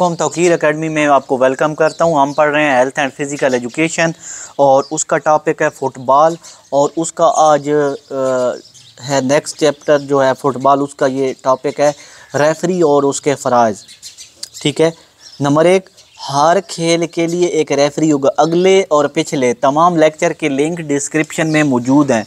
आपको हम तोकीर अकेडमी में आपको वेलकम करता हूँ हम पढ़ रहे हैं हेल्थ एंड फिज़िकल एजुकेशन और उसका टॉपिक है फ़ुटबॉल और उसका आज आ, है नेक्स्ट चैप्टर जो है फ़ुटबॉल उसका ये टॉपिक है रेफरी और उसके फ़राज ठीक है नंबर एक हर खेल के लिए एक रेफरी होगा अगले और पिछले तमाम लेक्चर के लिंक डिस्क्रिप्शन में मौजूद हैं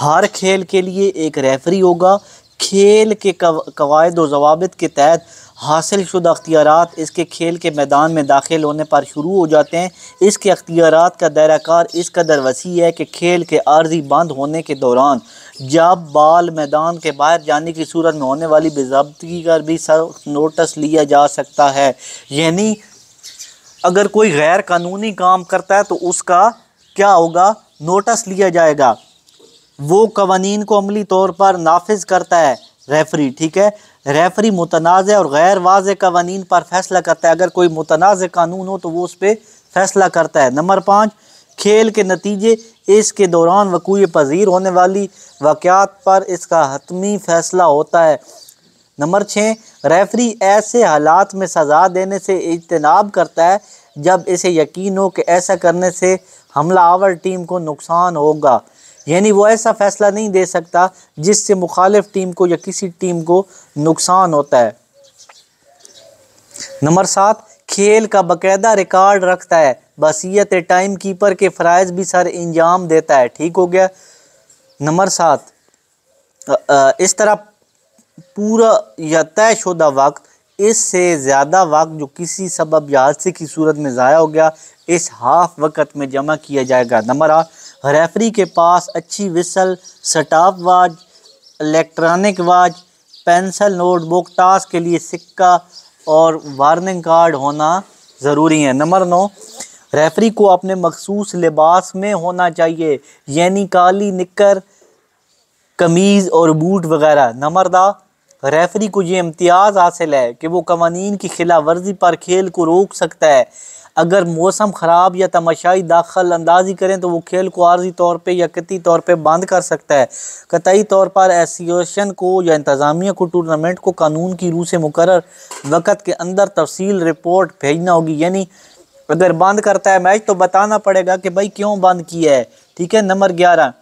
हर खेल के लिए एक रेफरी होगा खेल के कवायद और जवाब के तहत हासिल शुदा अख्तियार इसके खेल के मैदान में दाखिल होने पर शुरू हो जाते हैं इसके अख्तियार का दायराकार इस कदर वसी है कि खेल के आर्जी बंद होने के दौरान जब बाल मैदान के बाहर जाने की सूरत में होने वाली बेजबगी का भी सख्त नोटिस लिया जा सकता है यानी अगर कोई गैर कानूनी काम करता है तो उसका क्या होगा नोटिस लिया जाएगा वो कवानीन को अमली तौर पर नाफिज करता है रेफरी ठीक है रेफरी मुतनाज़ और गैर वाज कवानीन पर फैसला करता है अगर कोई मुतनाज़ कानून हो तो वो उस पर फैसला करता है नंबर पाँच खेल के नतीजे इसके दौरान वकूए पजीर होने वाली वाक़ात पर इसका हतमी फैसला होता है नंबर छः रेफरी ऐसे हालात में सज़ा देने से इजतनाब करता है जब इसे यकीन हो कि ऐसा करने से हमला आवर टीम को नुकसान होगा यानी वो ऐसा फ़ैसला नहीं दे सकता जिससे मुखालिफ टीम को या किसी टीम को नुकसान होता है नंबर सात खेल का बाकायदा रिकॉर्ड रखता है बसीयत टाइम कीपर के फ़रज़ भी सर इंजाम देता है ठीक हो गया नंबर सात इस तरह पूरा या तय शुदा वक्त इससे ज़्यादा वक्त जो किसी सबब या हादसे की सूरत में ज़ाया हो गया इस हाफ वक्त में जमा किया जाएगा नंबर आठ रेफरी के पास अच्छी whistle stopwatch electronic watch pencil notebook toss के लिए सिक्का और वार्निंग कार्ड होना ज़रूरी है नंबर नौ रेफरी को अपने मखसूस लिबास में होना चाहिए यानी काली निकर कमीज़ और बूट वगैरह नंबर दा रेफरी को ये इम्तियाज़ हासिल है कि वो कवानीन की खिलाफ वर्जी पर खेल को रोक सकता है अगर मौसम ख़राब या तमाशाई दाखिल अंदाजी करें तो वो खेल को आर्जी तौर पर या कती तौर पर बंद कर सकता है कतई तौर पर एसोसिएशन को या इंतज़ामिया को टूर्नामेंट को कानून की रूह से मुकर वक़्त के अंदर तफसील रिपोर्ट भेजना होगी यानी अगर बंद करता है मैच तो बताना पड़ेगा कि भाई क्यों बंद किया है ठीक है नंबर ग्यारह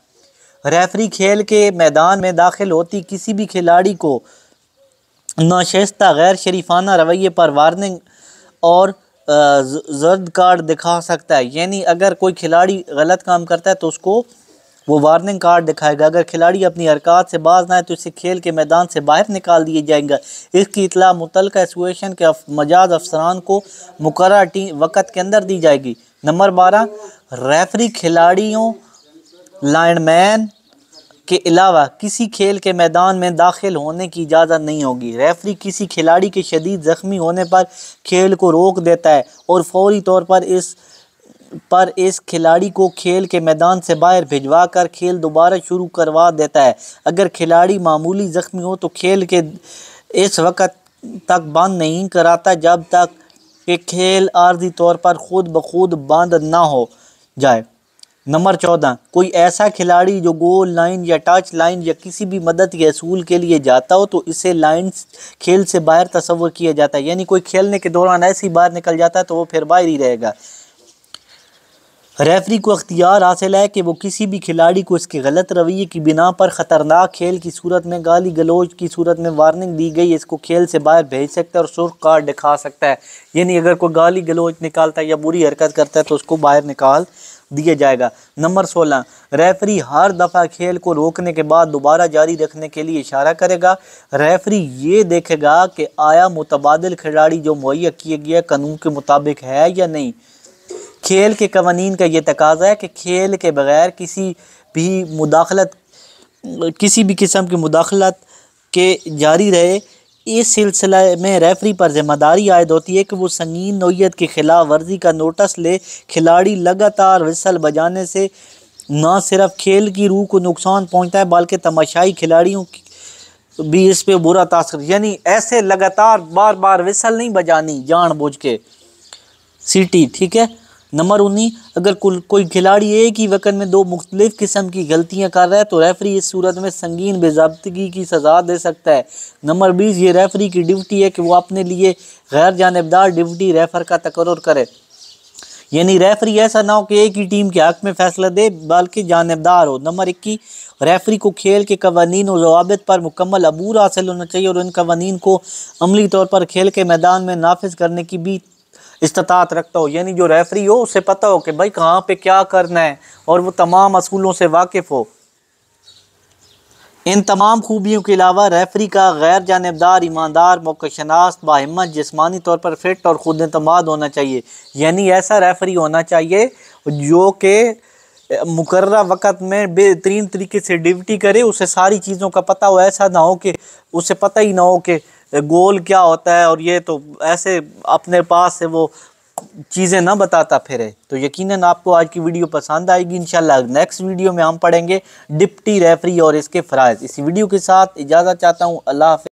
रेफरी खेल के मैदान में दाखिल होती किसी भी खिलाड़ी को नाशिस्ता गैर शरीफाना रवैये पर वार्निंग और जर्द कार्ड दिखा सकता है यानी अगर कोई खिलाड़ी गलत काम करता है तो उसको वो वार्निंग कार्ड दिखाएगा अगर खिलाड़ी अपनी हरकत से बाज ना है तो इसे खेल के मैदान से बाहर निकाल दिए जाएंगे इसकी इतला मुतल एसोसिएशन के मजाज अफसरान को मुकर टीम वक़्त के अंदर दी जाएगी नंबर बारह रेफरी खिलाड़ियों लाइनमैन के अलावा किसी खेल के मैदान में दाखिल होने की इजाज़त नहीं होगी रेफरी किसी खिलाड़ी के शदीद ज़ख्मी होने पर खेल को रोक देता है और फौरी तौर पर इस पर इस खिलाड़ी को खेल के मैदान से बाहर भिजवा कर खेल दोबारा शुरू करवा देता है अगर खिलाड़ी मामूली ज़ख्मी हो तो खेल के इस वक्त तक बंद नहीं कराता जब तक कि खेल आर्जी तौर पर खुद ब खुद बंद ना हो जाए नंबर चौदह कोई ऐसा खिलाड़ी जो गोल लाइन या टच लाइन या किसी भी मदद के असूल के लिए जाता हो तो इसे लाइन खेल से बाहर तस्वर किया जाता है यानी कोई खेलने के दौरान ऐसे ही बाहर निकल जाता है तो वो फिर बाहर ही रहेगा रेफरी को अख्तियार हासिल है कि वो किसी भी खिलाड़ी को इसके गलत रवैये की बिना पर ख़तरनाक खेल की सूरत में गाली गलोच की सूरत में वार्निंग दी गई इसको खेल से बाहर भेज सकता है और सुर्ख कार्ड दिखा सकता है यानी अगर कोई गाली गलोच निकालता है या बुरी हरकत करता है तो उसको बाहर निकाल दिया जाएगा नंबर सोलह रेफरी हर दफ़ा खेल को रोकने के बाद दोबारा जारी रखने के लिए इशारा करेगा रेफरी ये देखेगा कि आया मुतबादल खिलाड़ी जो मुहैया किए गए कानून के मुताबिक है या नहीं खेल के कवानीन का ये तकाजा है कि खेल के बगैर किसी भी मुदाखलत किसी भी किस्म की मुदाखलत के जारी रहे इस सिलसिले में रेफरी पर जिम्मेदारी आयद होती है कि वो संगीन नोयत की खिलाफ वर्जी का नोटिस ले खिलाड़ी लगातार विसल बजाने से ना सिर्फ खेल की रूह को नुकसान पहुँचता है बल्कि तमाशाई खिलाड़ियों की भी इस पर बुरा तासर यानी ऐसे लगातार बार बार विसल नहीं बजानी जान बूझ के सीटी ठीक है नंबर उन्नीस अगर कुल कोई खिलाड़ी एक ही वक्त में दो मुख्तलिफ किस्म की गलतियाँ कर रहा है तो रेफरी इस सूरत में संगीन बेजाबतगी की सज़ा दे सकता है नंबर बीस ये रेफरी की ड्यूटी है कि वो अपने लिए गैर जानबदार ड्यूटी रेफर का तकर करे यानी रेफरी ऐसा ना हो कि एक ही टीम के हक में फैसला दे बल्कि जानबदार हो नंबर इक्की रेफरी को खेल के कवानीन और जवाबत पर मुकम्मल अबूर हासिल होना चाहिए और इन कवानीन को अमली तौर पर खेल के मैदान में नाफज करने की भी इस्तात रखता हो यानी जो रेफरी हो उसे पता हो कि भाई कहाँ पे क्या करना है और वो तमाम असूलों से वाकिफ़ हो इन तमाम खूबियों के अलावा रेफरी का गैर जानबदार ईमानदार मौकशनास बाहिमत जिसमानी तौर पर फिट और खुद अतमाद होना चाहिए यानी ऐसा रेफरी होना चाहिए जो कि मुकर वक़्त में बेहतरीन तरीके से ड्यूटी करे उसे सारी चीज़ों का पता हो ऐसा ना हो कि उसे पता ही ना हो कि गोल क्या होता है और ये तो ऐसे अपने पास से वो चीज़ें ना बताता फिरे तो यकीनन आपको आज की वीडियो पसंद आएगी इंशाल्लाह नेक्स्ट वीडियो में हम पढ़ेंगे डिप्टी रेफरी और इसके फ़राइज़ इसी वीडियो के साथ इजाज़त चाहता हूँ अल्लाह